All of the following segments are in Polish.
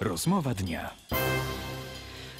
Rozmowa dnia.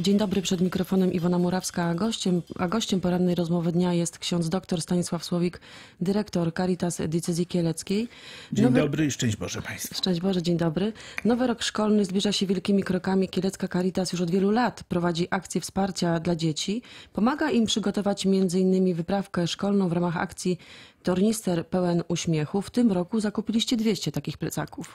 Dzień dobry, przed mikrofonem Iwona Murawska, a gościem, a gościem porannej rozmowy dnia jest ksiądz dr Stanisław Słowik, dyrektor Caritas Decyzji Kieleckiej. Dzień dobry i szczęść Boże Państwu. Szczęść Boże, dzień dobry. Nowy rok szkolny zbliża się wielkimi krokami. Kielecka Caritas już od wielu lat prowadzi akcje wsparcia dla dzieci. Pomaga im przygotować m.in. wyprawkę szkolną w ramach akcji tornister pełen uśmiechu. W tym roku zakupiliście 200 takich plecaków.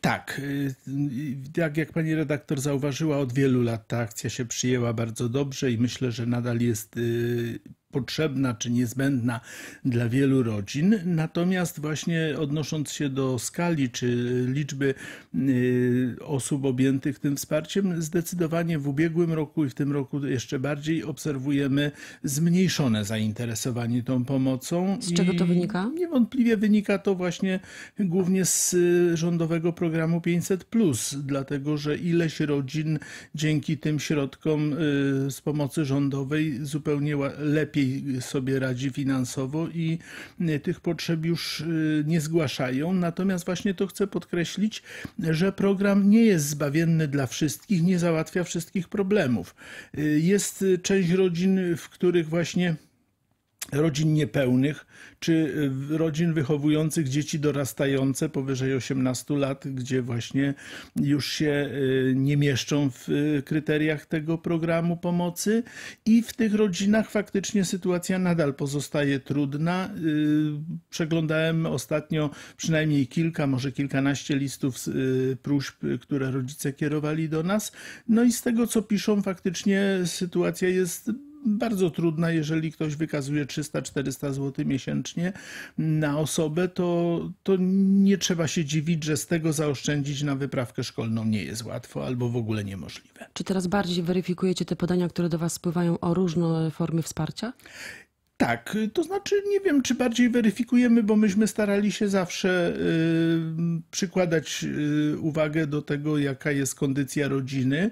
Tak. Y, y, jak, jak pani redaktor zauważyła, od wielu lat ta akcja się przyjęła bardzo dobrze i myślę, że nadal jest y, potrzebna czy niezbędna dla wielu rodzin. Natomiast właśnie odnosząc się do skali czy liczby y, osób objętych tym wsparciem, zdecydowanie w ubiegłym roku i w tym roku jeszcze bardziej obserwujemy zmniejszone zainteresowanie tą pomocą. Z czego to wynika? Niewątpliwie wynika to właśnie głównie z y, rządowego programu 500, dlatego że ileś rodzin dzięki tym środkom y, z pomocy rządowej zupełnie lepiej lepiej sobie radzi finansowo i e, tych potrzeb już e, nie zgłaszają. Natomiast właśnie to chcę podkreślić, że program nie jest zbawienny dla wszystkich, nie załatwia wszystkich problemów. E, jest część rodzin, w których właśnie rodzin niepełnych, czy y, rodzin wychowujących dzieci dorastające powyżej 18 lat, gdzie właśnie już się y, nie mieszczą w y, kryteriach tego programu pomocy. I w tych rodzinach faktycznie sytuacja nadal pozostaje trudna. Przeglądałem ostatnio przynajmniej kilka, może kilkanaście listów z próśb, które rodzice kierowali do nas. No i z tego, co piszą, faktycznie sytuacja jest bardzo trudna, jeżeli ktoś wykazuje 300-400 zł miesięcznie na osobę, to, to nie trzeba się dziwić, że z tego zaoszczędzić na wyprawkę szkolną nie jest łatwo albo w ogóle niemożliwe. Czy teraz bardziej weryfikujecie te podania, które do Was spływają o różne formy wsparcia? Tak, y, to znaczy nie wiem, czy bardziej weryfikujemy, bo myśmy starali się zawsze y, przykładać y, uwagę do tego, jaka jest kondycja rodziny.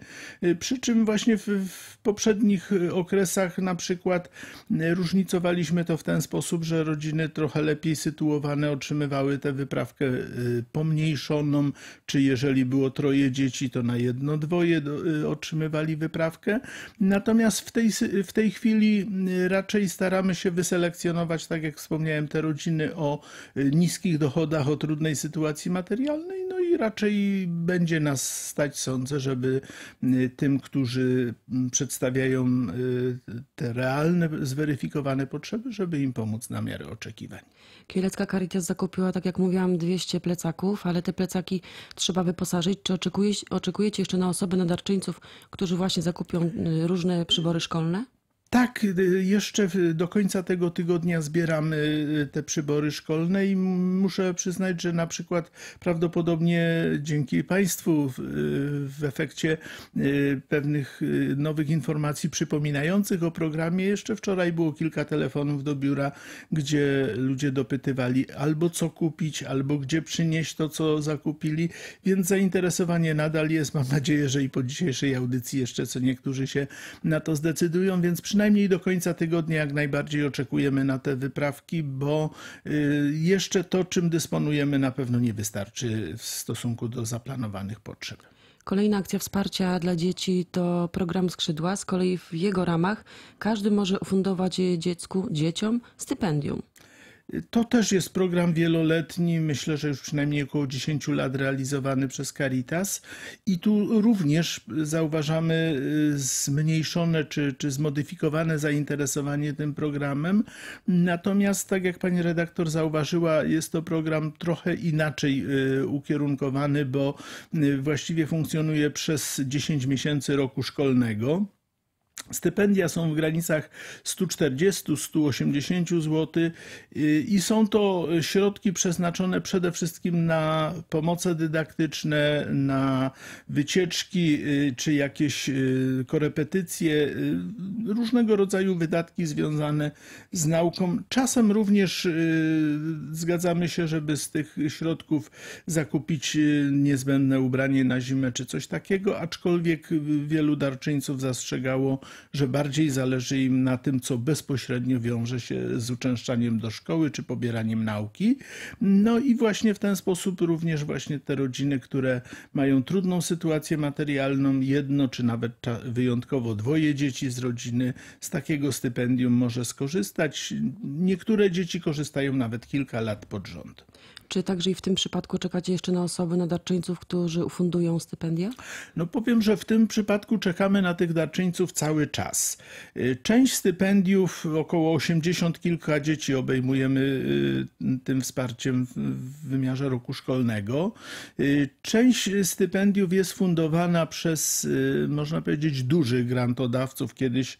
Przy czym właśnie w, w poprzednich okresach na przykład różnicowaliśmy to w ten sposób, że rodziny trochę lepiej sytuowane otrzymywały tę wyprawkę pomniejszoną, czy jeżeli było troje dzieci, to na jedno dwoje otrzymywali wyprawkę. Natomiast w tej, w tej chwili raczej staramy staramy się wyselekcjonować, tak jak wspomniałem, te rodziny o y, niskich dochodach, o trudnej sytuacji materialnej, no i raczej będzie nas stać, sądzę, żeby y, tym, którzy mm, przedstawiają y, te realne, zweryfikowane potrzeby, żeby im pomóc na miarę oczekiwań. Kielecka Caritas zakupiła, tak jak mówiłam, 200 plecaków, ale te plecaki trzeba wyposażyć. Czy oczekujecie jeszcze na osoby darczyńców, którzy właśnie zakupią różne przybory szkolne? Tak, y, jeszcze do końca tego tygodnia zbieramy y, te przybory szkolne i muszę przyznać, że na przykład prawdopodobnie dzięki Państwu w y, efekcie pewnych nowych informacji przypominających o programie, jeszcze wczoraj było kilka telefonów do biura, gdzie ludzie dopytywali albo co kupić, albo gdzie przynieść to, co zakupili, więc zainteresowanie nadal jest. Mam nadzieję, że i po dzisiejszej audycji jeszcze co niektórzy się na to zdecydują, więc przynajmniej przynajmniej do końca tygodnia jak najbardziej oczekujemy na te wyprawki, bo y, jeszcze to, czym dysponujemy, na pewno nie wystarczy w stosunku do zaplanowanych potrzeb. Kolejna akcja wsparcia dla dzieci to program Skrzydła. Z kolei w jego ramach każdy może ufundować dziecku, dzieciom stypendium. To też jest program wieloletni, myślę, że już przynajmniej około 10 lat realizowany przez Caritas i tu również zauważamy y, zmniejszone czy, czy zmodyfikowane zainteresowanie tym programem. Natomiast, tak jak pani redaktor zauważyła, jest to program trochę inaczej y, ukierunkowany, bo y, właściwie funkcjonuje przez 10 miesięcy roku szkolnego. Stypendia są w granicach 140-180 zł y, i są to środki przeznaczone przede wszystkim na pomoce dydaktyczne, na wycieczki y, czy jakieś y, korepetycje, różnego rodzaju wydatki związane z nauką. Czasem również y, zgadzamy się, żeby z tych środków zakupić y, niezbędne ubranie na zimę czy coś takiego, aczkolwiek wielu darczyńców zastrzegało, że bardziej zależy im na tym, co bezpośrednio wiąże się z uczęszczaniem do szkoły czy pobieraniem nauki. No i właśnie w ten sposób również właśnie te rodziny, które mają trudną sytuację materialną, jedno czy nawet wyjątkowo dwoje dzieci z rodziny, rodziny z takiego stypendium może skorzystać. Niektóre dzieci korzystają nawet kilka lat pod rząd. Czy także i w tym przypadku czekacie jeszcze na osoby, na darczyńców, którzy ufundują stypendia? No powiem, że w tym przypadku czekamy na tych darczyńców cały czas. Y, część stypendiów, około 80 kilka dzieci obejmujemy y, tym wsparciem w wymiarze roku szkolnego. Y, część stypendiów jest fundowana przez, można powiedzieć, dużych grantodawców. Kiedyś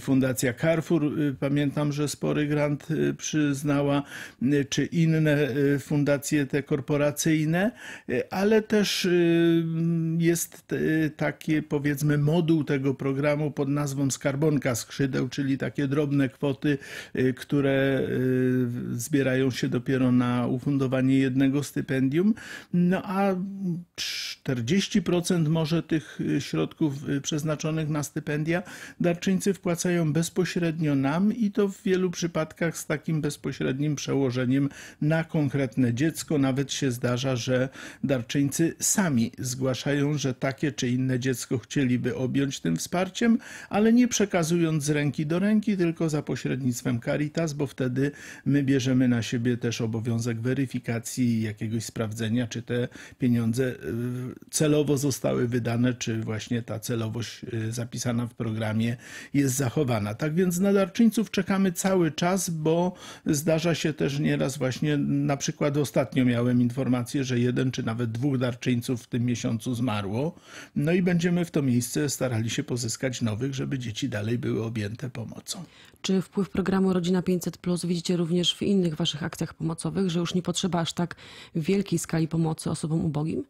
Fundacja Carrefour, pamiętam, że spory grant przyznała, czy inne fundacje fundacje te korporacyjne, y, ale też y, jest y, taki powiedzmy moduł tego programu pod nazwą skarbonka skrzydeł, czyli takie drobne kwoty, które zbierają się dopiero na ufundowanie jednego stypendium. No a 40% może tych środków przeznaczonych na stypendia darczyńcy wpłacają bezpośrednio nam i to w wielu przypadkach z takim bezpośrednim przełożeniem na konkretne dziecko. Nawet się zdarza, że darczyńcy sami zgłaszają, że takie czy inne dziecko chcieliby objąć tym wsparciem, ale nie przekazując z ręki do ręki, tylko za pośrednictwem Caritas, bo wtedy my bierzemy na siebie też obowiązek weryfikacji jakiegoś sprawdzenia, czy te pieniądze y, celowo zostały wydane, czy właśnie ta celowość y, zapisana w programie jest zachowana. Tak więc na darczyńców czekamy cały czas, bo zdarza się też nieraz właśnie na przykład ostatnio miałem informację, że jeden czy nawet dwóch darczyńców w tym miesiącu zmarło. No i będziemy w to miejsce starali się pozyskać nowych, żeby dzieci dalej były objęte pomocą. Czy wpływ programu Rodzina 500 Plus widzicie również w innych Waszych akcjach pomocowych, że już nie potrzeba aż tak wielkiej skali pomocy osobom ubogim?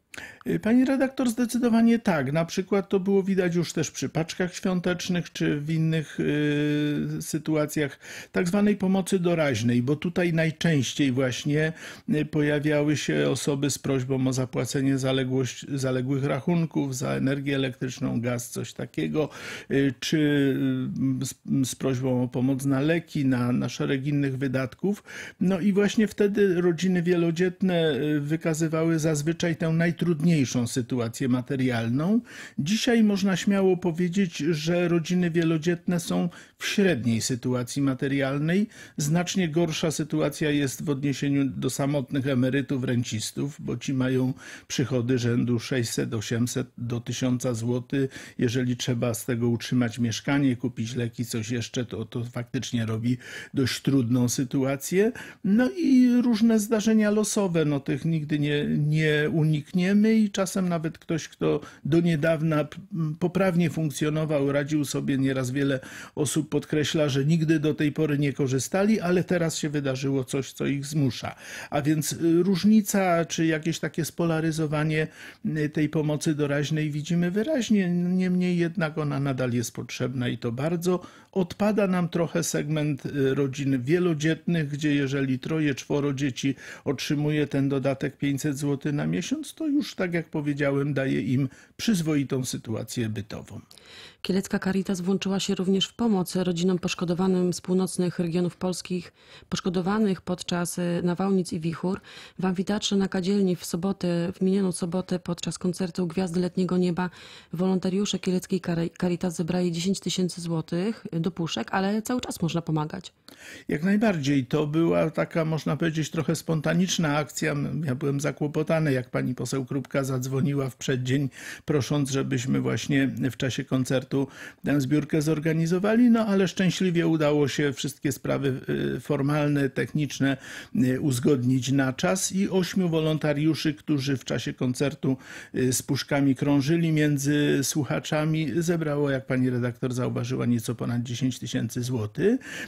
Y, pani redaktor, zdecydowanie tak. Na przykład to było widać już też przy paczkach świątecznych czy w innych y, sytuacjach tak zwanej pomocy doraźnej, bo tutaj najczęściej właśnie y, pojawiały się osoby z prośbą o zapłacenie zaległość, zaległych rachunków za energię elektryczną, gaz, coś takiego, y, czy y, z, z prośbą o pomoc na leki, na, na szereg innych wydatków. No i właśnie wtedy rodziny wielodzietne y, wykazywały zazwyczaj tę najtrudniejszą sytuację materialną. Dzisiaj można śmiało powiedzieć, że rodziny wielodzietne są w średniej sytuacji materialnej. Znacznie gorsza sytuacja jest w odniesieniu do samotnych emerytów, rencistów, bo ci mają przychody rzędu 600, 800 do 1000 zł. Jeżeli trzeba z tego utrzymać mieszkanie, kupić leki, coś jeszcze, to, to faktycznie robi dość trudną sytuację. No i różne zdarzenia losowe, no tych nigdy nie, nie unikniemy i czasem nawet ktoś, kto do niedawna poprawnie funkcjonował, radził sobie, nieraz wiele osób podkreśla, że nigdy do tej pory nie korzystali, ale teraz się wydarzyło coś, co ich zmusza. A więc y, różnica, czy jakieś takie spolaryzowanie y, tej pomocy doraźnej widzimy wyraźnie, niemniej jednak ona nadal jest potrzebna i to bardzo odpada nam trochę trochę segment y, rodzin wielodzietnych, gdzie jeżeli troje, czworo dzieci otrzymuje ten dodatek 500 zł na miesiąc, to już tak jak powiedziałem, daje im przyzwoitą sytuację bytową. Kielecka Caritas włączyła się również w pomoc rodzinom poszkodowanym z północnych regionów polskich, poszkodowanych podczas y, nawałnic i wichur. W amfiteatrze na Kadzielni w sobotę, w minioną sobotę podczas koncertu Gwiazdy Letniego Nieba wolontariusze Kieleckiej Caritas zebrali 10 tysięcy złotych do puszek, ale cały czas można pomagać. Jak najbardziej. To była taka, można powiedzieć, trochę spontaniczna akcja. Ja byłem zakłopotany, jak pani poseł Krupka zadzwoniła w przeddzień, prosząc, żebyśmy właśnie w czasie koncertu tę zbiórkę zorganizowali, no ale szczęśliwie udało się wszystkie sprawy y, formalne, techniczne y, uzgodnić na czas i ośmiu wolontariuszy, którzy w czasie koncertu y, z puszkami krążyli między słuchaczami, zebrało, jak pani redaktor zauważyła, nieco ponad 10 tysięcy złotych.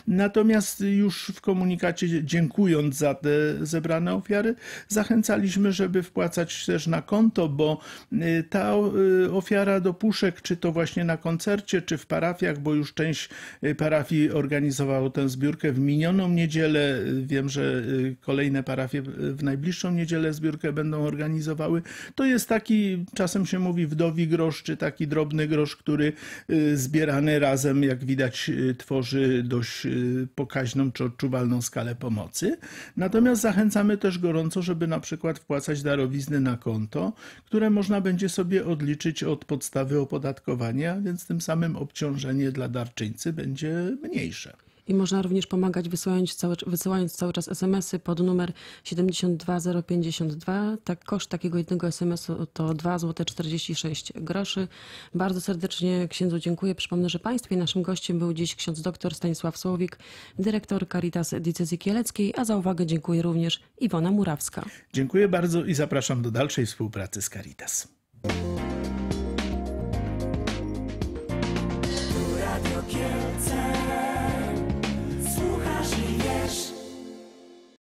Natomiast już w komunikacie, dziękując za te zebrane ofiary, zachęcaliśmy, żeby wpłacać też na konto, bo y, ta y, ofiara do puszek, czy to właśnie na koncercie, czy w parafiach, bo już część y, parafii organizowało tę zbiórkę w minioną niedzielę. Wiem, że kolejne parafie w najbliższą niedzielę zbiórkę będą organizowały. To jest taki, czasem się mówi, wdowi grosz, czy taki drobny grosz, który zbierany razem, jak widać, tworzy dość y, pokaźną czy odczuwalną skalę pomocy. Natomiast zachęcamy też gorąco, żeby na przykład wpłacać darowizny na konto, które można będzie sobie odliczyć od podstawy opodatkowania, więc tym samym obciążenie dla darczyńcy będzie mniejsze i można również pomagać wysyłając cały, wysyłając cały czas SMS-y pod numer 72052. Tak, koszt takiego jednego SMS-u to 2 zł 46 groszy. Bardzo serdecznie księdzu dziękuję. Przypomnę, że i naszym gościem był dziś ksiądz dr Stanisław Słowik, dyrektor Caritas Diecezji Kieleckiej, a za uwagę dziękuję również Iwona Murawska. Dziękuję bardzo i zapraszam do dalszej współpracy z Caritas. Radio Kielce.